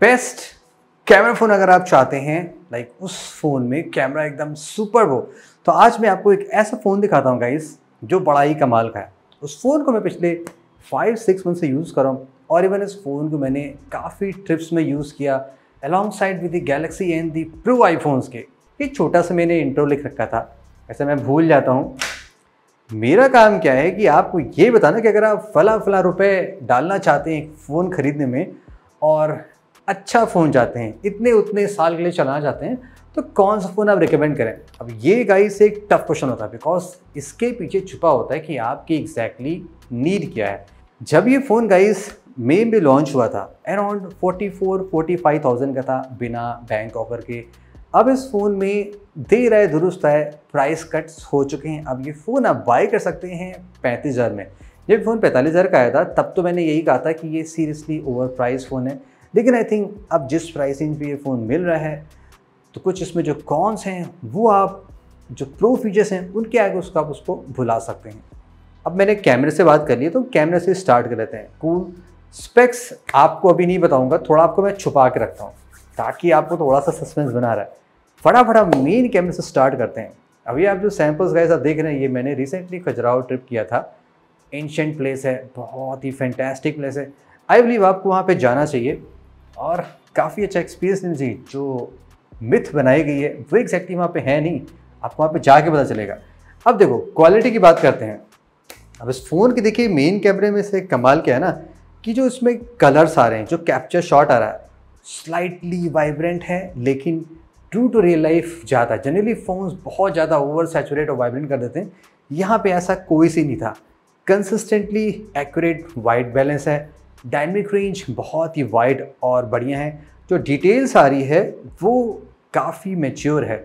best camera phone अगर आप चाहते हैं लाइक उस फ़ोन में कैमरा एकदम सुपर हो तो आज मैं आपको एक ऐसा फ़ोन दिखाता हूँ गाइस जो बड़ा ही कमाल का है उस फ़ोन को मैं पिछले फाइव सिक्स मंथ से यूज़ कर रहा हूँ और इवन इस फ़ोन को मैंने काफ़ी ट्रिप्स में यूज़ किया alongside with the Galaxy and the pro iPhones के ये छोटा सा मैंने इंट्रो लिख रखा था ऐसे मैं भूल जाता हूँ मेरा काम क्या है कि आपको ये बताना कि अगर आप फला फला रुपए डालना चाहते हैं फ़ोन ख़रीदने में और अच्छा फ़ोन चाहते हैं इतने उतने साल के लिए चलाना चाहते हैं तो कौन सा फ़ोन आप रिकमेंड करें अब ये गाइस एक टफ क्वेश्चन होता है बिकॉज इसके पीछे छुपा होता है कि आपकी एग्जैक्टली नीड क्या है जब ये फ़ोन गाइस मे में लॉन्च हुआ था अराउंड 44 45,000 का था बिना बैंक ऑफर के अब इस फ़ोन में देर आए दुरुस्त है प्राइस कट्स हो चुके हैं अब ये फ़ोन आप बाई कर सकते हैं पैंतीस हज़ार में जब फ़ोन पैंतालीस हज़ार का आया था तब तो मैंने यही कहा था कि ये सीरियसली ओवर प्राइज फ़ोन है लेकिन आई थिंक अब जिस प्राइसिंग पे ये फ़ोन मिल रहा है तो कुछ इसमें जो कॉन्स हैं वो आप जो प्रो फीचर्स हैं उनके आगे उसका आप उसको भुला सकते हैं अब मैंने कैमरे से बात कर ली है तो कैमरे से स्टार्ट कर लेते हैं कूल स्पेक्स आपको अभी नहीं बताऊंगा थोड़ा आपको मैं छुपा के रखता हूँ ताकि आपको थोड़ा सा सस्पेंस बना रहा है फटाफट मेन कैमरे से स्टार्ट करते हैं अभी आप जो सैम्पल्स गए आप देख रहे हैं ये मैंने रिसेंटली खजराव ट्रिप किया था एंशेंट प्लेस है बहुत ही फैंटेस्टिक प्लेस है आई बिलीव आपको वहाँ पर जाना चाहिए और काफ़ी अच्छा एक्सपीरियंस जी जो मिथ बनाई गई है वो एग्जैक्टली वहाँ पे है नहीं आपको वहाँ पे जाके पता चलेगा अब देखो क्वालिटी की बात करते हैं अब इस फ़ोन के देखिए मेन कैमरे में से कमाल क्या है ना कि जो इसमें कलर्स आ रहे हैं जो कैप्चर शॉट आ रहा है स्लाइटली वाइब्रेंट है लेकिन ट्रू टू रियल लाइफ ज़्यादा जनरली फ़ोन्स बहुत ज़्यादा ओवर सेचुरेट और वाइब्रेंट कर देते हैं यहाँ पे ऐसा कोई सी नहीं था कंसिस्टेंटली एक्यूरेट वाइट बैलेंस है डायनमिक रेंज बहुत ही वाइड और बढ़िया है जो डिटेल्स आ रही है वो काफ़ी मेच्योर है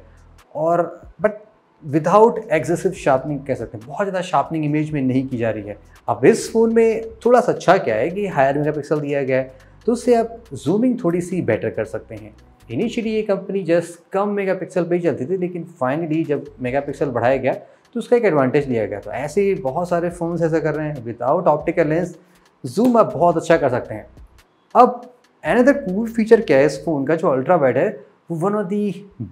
और बट विदाउट एक्सेसिव शार्पनिंग कह सकते हैं बहुत ज़्यादा शार्पनिंग इमेज में नहीं की जा रही है अब इस फ़ोन में थोड़ा सा अच्छा क्या है कि हायर मेगा पिक्सल दिया गया है तो उससे आप जूमिंग थोड़ी सी बेटर कर सकते हैं इनिशियली ये कंपनी जस्ट कम मेगा पिक्सल ही चलती थी लेकिन फाइनली जब मेगा पिक्सल बढ़ाया गया तो उसका एक एडवांटेज लिया गया तो ऐसे ही बहुत सारे फ़ोन्स ऐसा कर रहे हैं विदाउट ऑप्टिकल लेंस जूम आप बहुत अच्छा कर सकते हैं अब एन अदर कूल फीचर क्या है इस फ़ोन का जो अल्ट्रा वाइड है वो one of the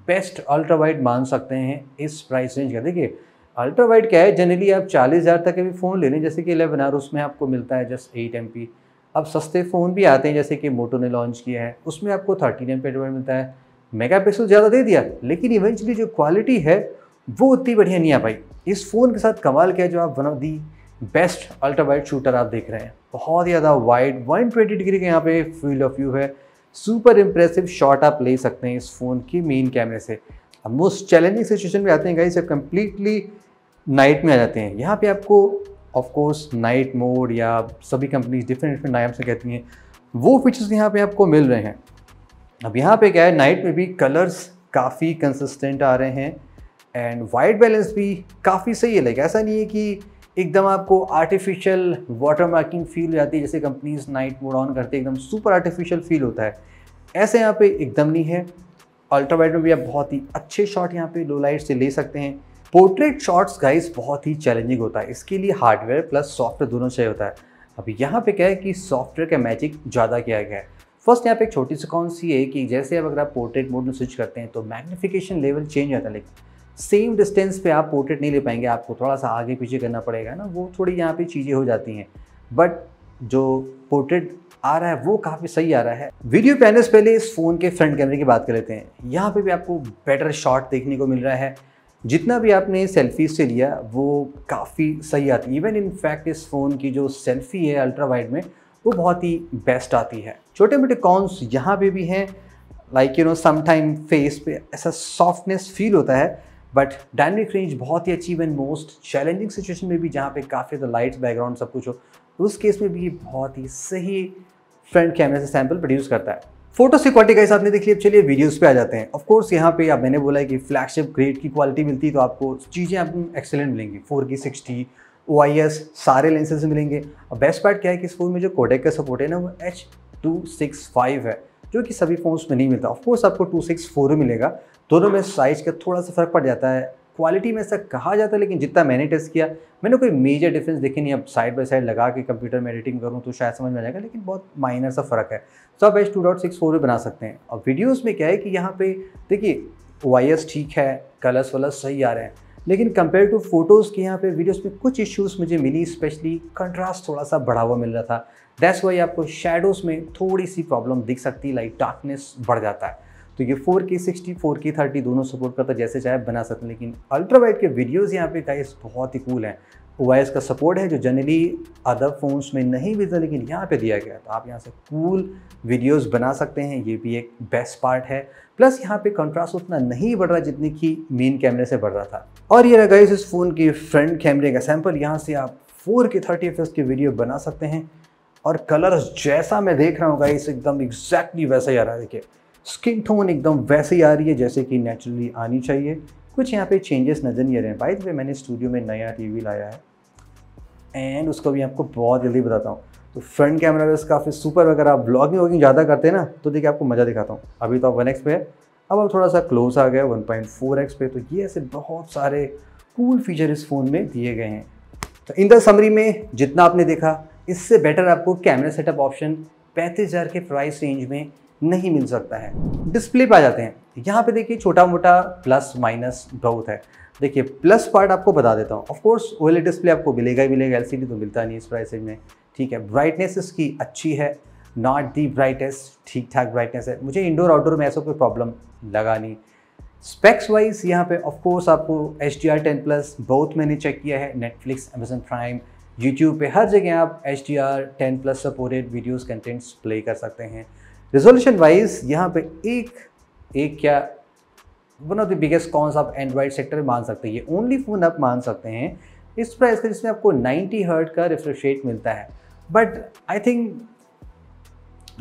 best ultra wide मान सकते हैं इस प्राइस रेंज का देखिए अल्ट्रा वाइड क्या है जनरली आप चालीस हज़ार तक के भी फ़ोन ले लें जैसे कि एलेवन आर उसमें आपको मिलता है जस्ट एट एम पी अब सस्ते फ़ोन भी आते हैं जैसे कि मोटो ने लॉन्च किया है उसमें आपको थर्टीन एम पी मिलता है मेगा पिक्सल ज़्यादा दे दिया लेकिन इवेंचुअली जो क्वालिटी है वो उतनी बढ़िया नहीं आ पाई इस फ़ोन के साथ कमाल क्या है जो आप one of the best ultra wide shooter आप देख रहे हैं बहुत ज़्यादा वाइड 120 डिग्री के यहाँ पे फील्ड ऑफ व्यू है सुपर इम्प्रेसिव शॉट आप ले सकते हैं इस फ़ोन की मेन कैमरे से अब मोस्ट चैलेंजिंग सिचुएशन में आते हैं गाइस जब कम्प्लीटली नाइट में आ जाते हैं यहाँ पे आपको ऑफकोर्स नाइट मोड या सभी कंपनीज डिफरेंट डिफरेंट नाम से कहती हैं वो फीचर्स यहाँ पे आपको मिल रहे हैं अब यहाँ पे क्या है नाइट में भी कलर्स काफ़ी कंसिस्टेंट आ रहे हैं एंड वाइट बैलेंस भी काफ़ी सही है लाइक ऐसा नहीं है कि एकदम आपको आर्टिफिशियल वाटर मार्किंग फील हो जाती है जैसे कंपनीज नाइट मोड ऑन करते एकदम सुपर आर्टिफिशियल फील होता है ऐसे यहाँ पे एकदम नहीं है अल्ट्रा वाइट में भी आप बहुत ही अच्छे शॉट यहाँ पे लो लाइट से ले सकते हैं पोर्ट्रेट शॉट्स गाइस बहुत ही चैलेंजिंग होता है इसके लिए हार्डवेयर प्लस सॉफ्टवेयर दोनों चाहिए होता है अब यहाँ पे क्या है कि सॉफ्टवेयर का मैजिक ज़्यादा किया गया है फर्स्ट यहाँ पे एक छोटी सी कौन सी है कि जैसे अब अगर आप पोर्ट्रेट मोड में स्विच करते हैं तो मैग्निफिकेशन लेवल चेंज होता है लेकिन सेम डिस्टेंस पे आप पोर्ट्रेट नहीं ले पाएंगे आपको थोड़ा सा आगे पीछे करना पड़ेगा ना वो थोड़ी यहाँ पे चीज़ें हो जाती हैं बट जो पोर्ट्रेट आ रहा है वो काफ़ी सही आ रहा है वीडियो पे से पहले इस फ़ोन के फ्रंट कैमरे की बात कर लेते हैं यहाँ पे भी आपको बेटर शॉट देखने को मिल रहा है जितना भी आपने सेल्फी से लिया वो काफ़ी सही आती है इवन इनफैक्ट इस फ़ोन की जो सेल्फ़ी है अल्ट्रा वाइड में वो बहुत ही बेस्ट आती है छोटे मोटे कॉन्स यहाँ पे भी हैं like you know sometime face पे ऐसा सॉफ्टनेस फील होता है बट डायनेमिक रेंज बहुत ही अच्छी एंड मोस्ट चैलेंजिंग सिचुएशन में भी जहाँ पे काफ़ी तो लाइट्स बैकग्राउंड सब कुछ हो तो उस केस में भी ये बहुत ही सही फ्रंट कैमरे से सैम्पल प्रोड्यूस करता है फोटो से क्वालिटी का हिसाब नहीं देख लिया चलिए वीडियोस पे आ जाते हैं ऑफ कोर्स यहाँ पे आप मैंने बोला है कि फ्लैगशिप ग्रेड की क्वालिटी मिलती है तो आपको चीज़ें आपको एक्सेलेंट मिलेंगी फोर की सिक्सटी ओ सारे लेंसेज मिलेंगे और बेस्ट पार्ट क्या है कि इस फ़ोन में जो कोडेक का सपोर्ट है ना वो एच टू सिक्स फाइव है जो कि सभी फ़ोन्स में नहीं मिलता ऑफकोर्स आपको टू सिक्स फोर मिलेगा दोनों में साइज़ का थोड़ा सा फ़र्क पड़ जाता है क्वालिटी में ऐसा कहा जाता है लेकिन जितना मैंने टेस्ट किया मैंने कोई मेजर डिफरेंस देखे नहीं अब साइड बाय साइड लगा के कंप्यूटर में एडिटिंग करूँ तो शायद समझ में आ जाएगा लेकिन बहुत माइनर सा फ़र्क है तो आप H two dot six four भी बना सकते हैं और वीडियोज़ में क्या है कि यहाँ पे देखिए वाई ठीक है कलर्स वलर्स सही आ रहे हैं लेकिन कंपेयर टू फोटोज़ के यहाँ पे वीडियोज़ में कुछ इश्यूज मुझे मिली स्पेशली कंट्रास्ट थोड़ा सा बढ़ा हुआ मिल रहा था दैट्स वाई आपको शेडोज़ में थोड़ी सी प्रॉब्लम दिख सकती है लाइक डार्कनेस बढ़ जाता है तो ये 4K 60 4K 30 दोनों सपोर्ट करता है जैसे चाहे बना सकते हैं लेकिन अल्ट्रा वाइड के वीडियोज़ यहाँ पे गाइस बहुत ही कूल हैं वाइस का सपोर्ट है जो जनरली अदर फोन्स में नहीं मिलता लेकिन यहाँ पे दिया गया तो आप यहाँ से कूल वीडियोस बना सकते हैं ये भी एक बेस्ट पार्ट है प्लस यहाँ पे कंट्रास्ट उतना नहीं बढ़ रहा जितनी कि मेन कैमरे से बढ़ रहा था और ये रहा इस फ़ोन के फ्रंट कैमरे का सैम्पल यहाँ से आप फोर के थर्टी एफ के वीडियो बना सकते हैं और कलर्स जैसा मैं देख रहा हूँ गाइस एकदम एग्जैक्टली वैसा ही आ रहा है देखिए स्किन टोन एकदम वैसे ही आ रही है जैसे कि नेचुरली आनी चाहिए कुछ यहाँ पे चेंजेस नज़र नहीं आ रहे हैं बाई द वे मैंने स्टूडियो में नया टीवी लाया है एंड उसको भी आपको बहुत जल्दी बताता हूँ तो फ्रंट कैमरा उसका काफ़ी सुपर अगर आप ब्लॉगिंग वॉगिंग ज़्यादा करते हैं ना तो देखिए आपको मज़ा दिखाता हूँ अभी तो आप वन पे है अब आप थोड़ा सा क्लोज आ गया वन पॉइंट फोर एक्स पे तो ये ऐसे बहुत सारे कूल फीचर इस फ़ोन में दिए गए हैं तो इन द समरी में जितना आपने देखा इससे बेटर आपको कैमरा सेटअप ऑप्शन पैंतीस हज़ार के प्राइस रेंज में नहीं मिल सकता है डिस्प्ले पे आ जाते हैं यहाँ पे देखिए छोटा मोटा प्लस माइनस बहुत है देखिए प्लस पार्ट आपको बता देता हूँ ऑफकोर्स ओ डिस्प्ले आपको मिलेगा ही मिलेगा एल तो मिलता नहीं इस प्राइस में ठीक है ब्राइटनेस इसकी अच्छी है नॉट दी ब्राइटेस्ट ठीक ठाक ब्राइटनेस है मुझे इंडोर आउटडोर में ऐसा कोई प्रॉब्लम लगा नहीं स्पेक्स वाइज यहाँ पे ऑफकोर्स आपको H D R ten plus बहुत मैंने चेक किया है नेटफ्लिक्स अमेजन प्राइम यूट्यूब पे हर जगह आप H D R ten plus supported videos contents play कर सकते हैं रिजोल्यूशन वाइज यहाँ पे एक एक क्या one of the biggest cons आप एंड्रॉयड सेक्टर में मान सकते हैं ये ओनली फ़ोन आप मान सकते हैं इस प्राइस का जिसमें आपको 90 हर्ट का रिफ्रेश रेट मिलता है बट आई थिंक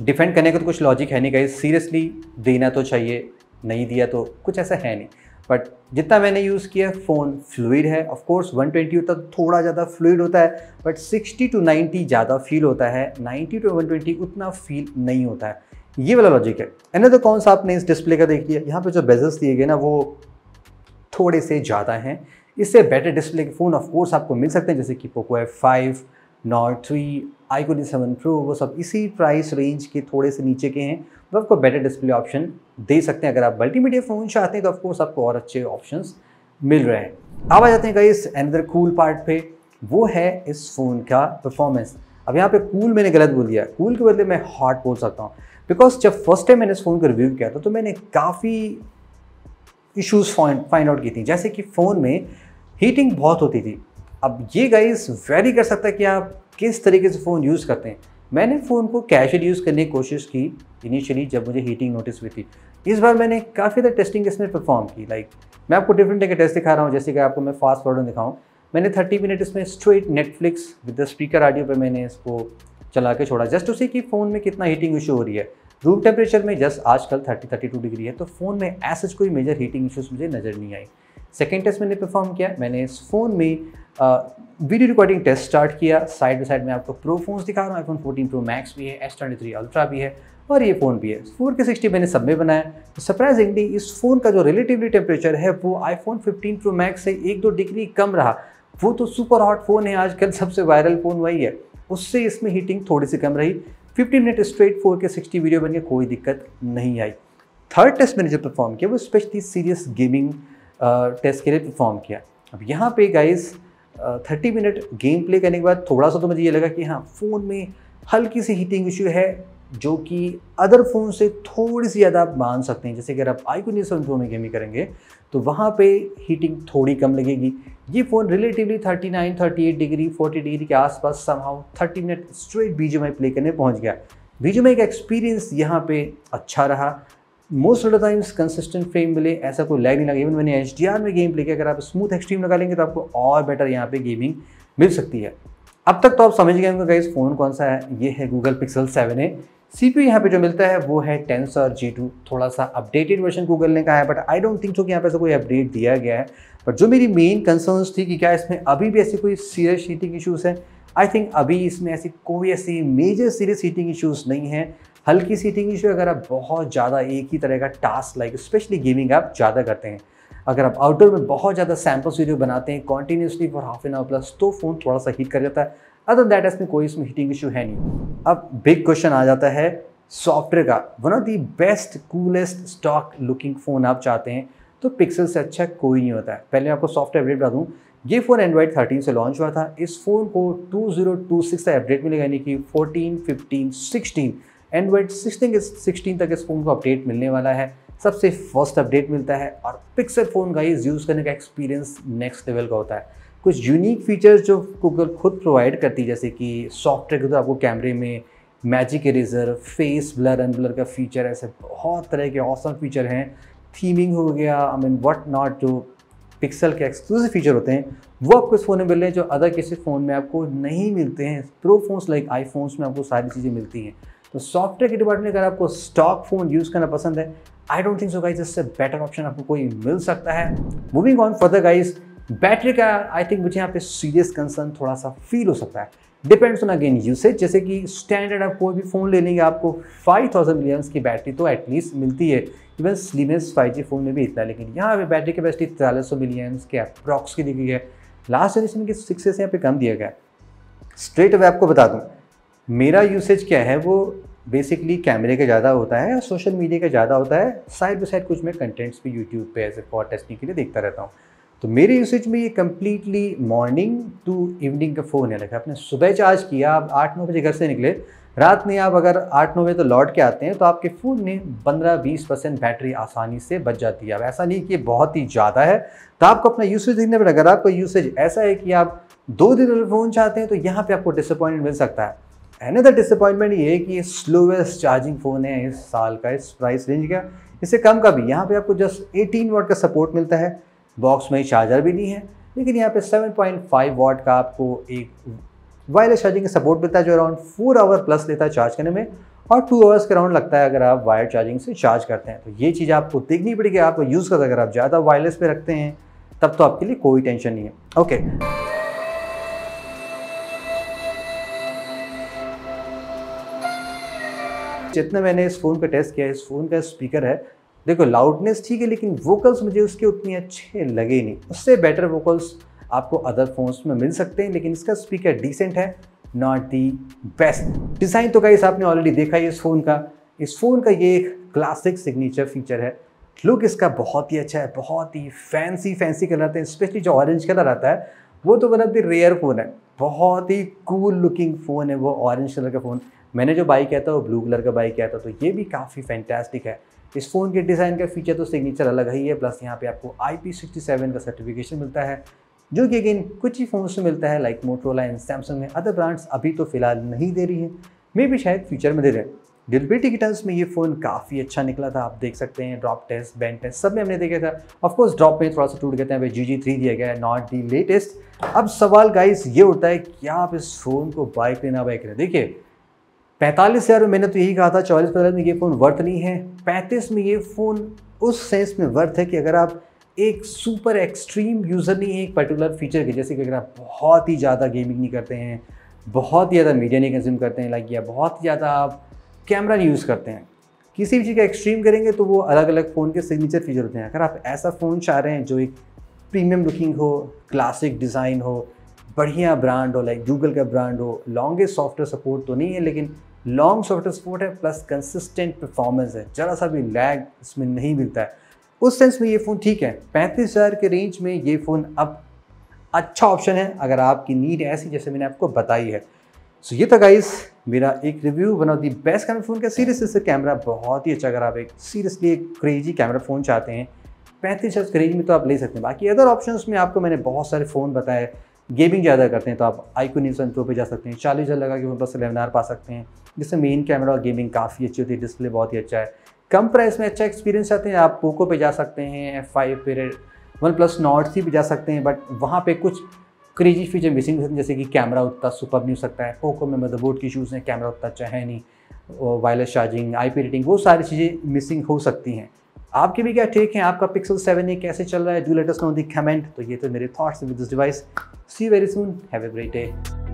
डिफेंड करने का तो कुछ लॉजिक है नहीं कहीं सीरियसली देना तो चाहिए नहीं दिया तो कुछ ऐसा है नहीं बट जितना मैंने यूज़ किया फ़ोन फ्लूड है ऑफकोर्स 120 होता थोड़ा ज़्यादा फ्लूड होता है बट 60 टू 90 ज़्यादा फील होता है 90 टू 120 उतना फील नहीं होता है ये वाला लॉजिक है तो कौन सा आपने इस डिस्प्ले का देख लिया यहाँ पे जो बेजल्स दिए गए ना वो थोड़े से ज़्यादा हैं इससे बेटर डिस्प्ले के फ़ोन ऑफकोर्स आपको मिल सकते हैं जैसे कि Poco F five Nord three iQOO D seven pro वो सब इसी प्राइस रेंज के थोड़े से नीचे के हैं वो आपको बेटर डिस्प्ले ऑप्शन दे सकते हैं अगर आप मल्टीमीडिया फ़ोन चाहते हैं तो ऑफकोर्स आपको और अच्छे ऑप्शन मिल रहे हैं अब आ जाते हैं गाइस अनदर कूल पार्ट पे वो है इस फ़ोन का परफॉर्मेंस अब यहाँ पे कूल मैंने गलत बोल दिया कूल के बदले मैं हॉट बोल सकता हूँ बिकॉज जब फर्स्ट टाइम मैंने इस फ़ोन का रिव्यू किया था तो मैंने काफ़ी इश्यूज फाइंड आउट की थी जैसे कि फ़ोन में हीटिंग बहुत होती थी अब ये गाइस वेरी कर सकता है कि आप किस तरीके से फ़ोन यूज़ करते हैं मैंने फ़ोन को कैजुअल यूज़ करने की कोशिश की इनिशियली जब मुझे हीटिंग नोटिस हुई थी इस बार मैंने काफ़ी ज़्यादा टेस्टिंग इसमें परफॉर्म की लाइक मैं आपको डिफरेंट टाइप के टेस्ट दिखा रहा हूँ जैसे कि आपको मैं फास्ट फॉरवर्ड दिखाऊँ मैंने थर्टी मिनट इसमें straight Netflix with the speaker audio पर मैंने इसको चला के छोड़ा जस्ट उसी कि फ़ोन में कितना हीटिंग इशू हो रही है रूम टेम्परेचर में जस्ट आजकल 30 32 डिग्री है तो फ़ोन में ऐसे कोई मेजर हीटिंग इश्यूज मुझे नज़र नहीं आई सेकेंड टेस्ट मैंने परफॉर्म किया मैंने इस फ़ोन में वीडियो रिकॉर्डिंग टेस्ट स्टार्ट किया साइड बाई साइड में आपको प्रो फोन्स दिखा रहा हूँ आईफोन फोर्टीन प्रो मैक्स भी है एस ट्वेंटी थ्री अल्ट्रा भी है और ये फ़ोन भी है फोर के सिक्सटी मैंने सब में बनाया तो सरप्राइजिंगली इस फ़ोन का जो रिलेटिवली टेम्परेचर है वो आईफोन फिफ्टीन प्रो मैक्स से एक दो डिग्री कम रहा वो तो सुपर हॉट फ़ोन है आजकल सबसे वायरल फ़ोन वही है उससे इसमें हीटिंग थोड़ी सी कम रही fifty minute straight four K sixty video बन के कोई दिक्कत नहीं आई थर्ड टेस्ट मैंने जो परफॉर्म किया वो स्पेशली सीरियस गेमिंग टेस्ट के लिए परफॉर्म किया अब यहाँ पे guys thirty minute game play करने के बाद थोड़ा सा तो मुझे ये लगा कि हाँ फ़ोन में हल्की सी हीटिंग इशू है जो कि अदर फ़ोन से थोड़ी सी ज़्यादा आप मान सकते हैं जैसे अगर आप आई कोई सेवन प्रो में गेमिंग करेंगे तो वहाँ पे हीटिंग थोड़ी कम लगेगी ये फ़ोन रिलेटिवली 39, 38 डिग्री 40 डिग्री के आसपास समहाउ 30 मिनट स्ट्रेट बीजो में प्ले करने पहुँच गया बीजो में का एक्सपीरियंस यहाँ पे अच्छा रहा most of the times consistent frame मिले ऐसा कोई लैग नहीं लगा इवन मैंने एच में गेम प्ले किया अगर आप स्मूथ एक्सट्रीम लगा लेंगे तो आपको और बेटर यहाँ पे गेमिंग मिल सकती है अब तक तो आप समझ गए होंगे इस फ़ोन कौन सा है ये है Google Pixel seven A P यहाँ पे जो मिलता है वो है टेंसर जी टू थोड़ा सा अपडेटेड वर्जन गूगल ने कहा है but I don't think so कि यहाँ पे ऐसा कोई अपडेट दिया गया है बट जो मेरी मेन कंसर्न्स थी कि क्या इसमें अभी भी ऐसी कोई सीरियस हीटिंग इशूज़ हैं आई थिंक अभी इसमें ऐसी कोई ऐसी मेजर सीरियस हीटिंग इशूज़ नहीं है हल्की सीटिंग इशू अगर आप बहुत ज़्यादा एक ही तरह का टास्क लाइक स्पेशली गेमिंग आप ज़्यादा करते हैं अगर आप आउटडोर में बहुत ज़्यादा सैम्पल्स वीडियो बनाते हैं continuously for half an hour plus तो फ़ोन थोड़ा सा हीट कर जाता है अदर दैट इसमें कोई इसमें हीटिंग इशू है नहीं अब बिग क्वेश्चन आ जाता है सॉफ्टवेयर का one of the best coolest stock looking phone आप चाहते हैं तो पिक्सल से अच्छा कोई नहीं होता है पहले आपको सॉफ्टवेयर अपडेट बता दूँ ये फ़ोन एंड्रॉइड 13 से लॉन्च हुआ था इस फ़ोन को 2026 का अपडेट मिलेगा यानी कि 14, 15, 16 एंड्रॉइड सिक्सटीन सिक्सटीन तक इस फ़ोन को अपडेट मिलने वाला है सबसे फर्स्ट अपडेट मिलता है और पिक्सल फ़ोन का ही यूज़ करने का एक्सपीरियंस नेक्स्ट लेवल का होता है कुछ यूनिक फीचर्स जो गूगल खुद प्रोवाइड करती है जैसे कि सॉफ्टवेयर के तो आपको कैमरे में magic eraser face blur and blur का फीचर ऐसे बहुत तरह के ऑसम फीचर हैं थीमिंग हो गया आई मीन वट नॉट जो पिक्सल के एक्सक्लूसिव फीचर होते हैं वो आपको इस फ़ोन में मिल रहे हैं जो अदर किसी फ़ोन में आपको नहीं मिलते हैं प्रो फोन्स लाइक आई में आपको सारी चीज़ें मिलती हैं तो सॉफ्टवेयर के डिपार्टमेंट अगर आपको स्टॉक फ़ोन यूज़ करना पसंद है I don't think so guys इससे बेटर ऑप्शन आपको कोई मिल सकता है moving on further guys battery का आई थिंक मुझे यहाँ पे सीरियस कंसर्न थोड़ा सा फील हो सकता है डिपेंड्स ऑन अगेन यूसेज जैसे कि स्टैंडर्ड आप कोई भी फ़ोन ले लेंगे आपको 5000 थाउजेंड की बैटरी तो एटलीस्ट मिलती है even slimmest five G phone में भी इतना लेकिन यहाँ पे बैटरी कैपेसिटी तिरालीस सौ मिलियन के अप्रॉक्स की दी गई है लास्ट जनरेशन के सिक्स यहाँ पे कम दिया गया स्ट्रेट अवे आपको बता दूँ मेरा यूसेज क्या है वो बेसिकली कैमरे का ज़्यादा होता है सोशल मीडिया का ज़्यादा होता है साइड बाई साइड कुछ मैं कंटेंट्स भी यूट्यूब पे ऐसे फॉर टेस्टिंग के लिए देखता रहता हूँ तो मेरे यूसेज में ये कम्प्लीटली मॉर्निंग टू इवनिंग का फ़ोन है रखा आपने सुबह चार्ज किया आप आठ नौ बजे घर से निकले रात में आप अगर आठ नौ बजे तो लौट के आते हैं तो आपके फ़ोन में पंद्रह बीस परसेंट बैटरी आसानी से बच जाती है अब ऐसा नहीं कि बहुत ही ज़्यादा है तो आपको अपना यूसेज देखने पर अगर आपका यूसेज ऐसा है कि आप दो दिन फ़ोन चाहते हैं तो यहाँ पर आपको डिसअपॉइंटमेंट मिल सकता है एनदर डिसअपॉइंटमेंट ये है कि ये स्लोवेस्ट चार्जिंग फ़ोन है इस साल का इस प्राइस रेंज का इससे कम का भी यहाँ पे आपको जस्ट 18 वोट का सपोर्ट मिलता है बॉक्स में चार्जर भी नहीं है लेकिन यहाँ पे 7.5 वाट का आपको एक वायरलेस चार्जिंग का सपोर्ट मिलता है जो अराउंड फोर आवर प्लस लेता है चार्ज करने में और टू आवर्स के अराउंड लगता है अगर आप वायर चार्जिंग से चार्ज करते हैं तो ये चीज़ आपको देखनी पड़ेगी आपको यूज़ कर अगर आप ज़्यादा वायरलेस पे रखते हैं तब तो आपके लिए कोई टेंशन नहीं है ओके जितने मैंने इस फ़ोन का टेस्ट किया इस फ़ोन का स्पीकर है देखो लाउडनेस ठीक है लेकिन वोकल्स मुझे उसके उतनी अच्छे लगे नहीं उससे बेटर वोकल्स आपको अदर फोन्स में मिल सकते हैं लेकिन इसका स्पीकर डिसेंट है नॉट दी बेस्ट डिज़ाइन तो गाइस आपने ऑलरेडी देखा है इस फ़ोन का इस फ़ोन का ये एक क्लासिक सिग्नेचर फीचर है लुक इसका बहुत ही अच्छा है बहुत ही फैंसी फैंसी कलर आते हैं स्पेशली जो ऑरेंज कलर आता है वो तो वन ऑफ रेयर फ़ोन है बहुत ही कूल लुकिंग फ़ोन है वो ऑरेंज कलर का फ़ोन मैंने जो बाइक किया था वो ब्लू कलर का बाइक किया था तो ये भी काफ़ी फैंटेस्टिक है इस फ़ोन के डिज़ाइन का फीचर तो सिग्नेचर अलग ही है प्लस यहाँ पे आपको आई पी सिक्सटी सेवन का सर्टिफिकेशन मिलता है जो कि अगेन कुछ ही फ़ोन में मिलता है लाइक मोटरोला एंड सैमसंग में अदर ब्रांड्स अभी तो फिलहाल नहीं दे रही है मे भी शायद फ्यूचर में दे रहे हैं डिलिबरेटी की टर्म्स में ये फ़ोन काफ़ी अच्छा निकला था आप देख सकते हैं ड्रॉप टेस्ट बैंड टेस्ट सब में हमने देखा था ऑफकोर्स ड्रॉप में थोड़ा सा टूट गए थे हमें जी जी थ्री दिया गया है नॉट दी लेटेस्ट अब सवाल गाइस ये होता है क्या आप इस फ़ोन को बाइक लेना बाइक करें देखिए पैंतालीस हज़ार में मैंने तो यही कहा था चौलीस पैंतालीस में ये फ़ोन वर्थ नहीं है पैंतीस में ये फ़ोन उस सेंस में वर्थ है कि अगर आप एक सुपर एक्सट्रीम यूज़र नहीं है एक पर्टिकुलर फीचर के जैसे कि अगर आप बहुत ही ज़्यादा गेमिंग नहीं करते हैं बहुत ही ज़्यादा मीडिया नहीं कंज्यूम करते हैं लाइक या बहुत ही ज़्यादा आप कैमरा नहीं यूज़ करते हैं किसी भी चीज़ का एक्सट्रीम करेंगे तो वो अलग अलग फ़ोन के सिग्नेचर फीचर होते हैं अगर आप ऐसा फ़ोन चाह रहे हैं जो एक प्रीमियम लुकिंग हो क्लासिक डिज़ाइन हो बढ़िया ब्रांड हो लाइक गूगल का ब्रांड हो लॉन्गेस्ट सॉफ्टवेयर सपोर्ट तो नहीं है लेकिन लॉन्ग सॉफ्टवेयर सपोर्ट है प्लस कंसिस्टेंट परफॉर्मेंस है ज़रा सा भी लैग इसमें नहीं मिलता है उस सेंस में ये फ़ोन ठीक है पैंतीस हज़ार के रेंज में ये फ़ोन अब अच्छा ऑप्शन है अगर आपकी नीड ऐसी जैसे मैंने आपको बताई है सो so, ये था गाइस मेरा एक review one of the best camera phone का सीरियस इससे कैमरा बहुत ही अच्छा अगर आप एक सीरियसली एक क्रेजी कैमरा फ़ोन चाहते हैं पैंतीस हज़ार के रेंज में तो आप ले सकते हैं बाकी अदर ऑप्शन में आपको मैंने बहुत सारे फ़ोन बताए गेमिंग ज़्यादा करते हैं तो आप आईको को न्यूज सेंटर पर जा सकते हैं चालीस हज़ार लगा के वन प्लस एलेवन पा सकते हैं जिससे मेन कैमरा और गेमिंग काफ़ी अच्छी होती है डिस्प्ले बहुत ही अच्छा है कम प्राइस में अच्छा एक्सपीरियंस आते हैं आप पोको पे जा सकते हैं एफ फाइव फिर वन प्लस नॉट सी भी जा सकते हैं बट वहाँ पे कुछ क्रेजी फीचर मिसिंग जैसे कि कैमरा उतना सुपर नहीं हो सकता है पोको में मदरबोर्ड की इशूज़ हैं कैमरा उतना अच्छा है नहीं वायरलेस चार्जिंग आई रेटिंग वो सारी चीज़ें मिसिंग हो सकती हैं आपके भी क्या टेक है आपका पिक्सल सेवन ए कैसे चल रहा है do let us know the comment तो ये तो मेरे thoughts with this device see very soon have a great day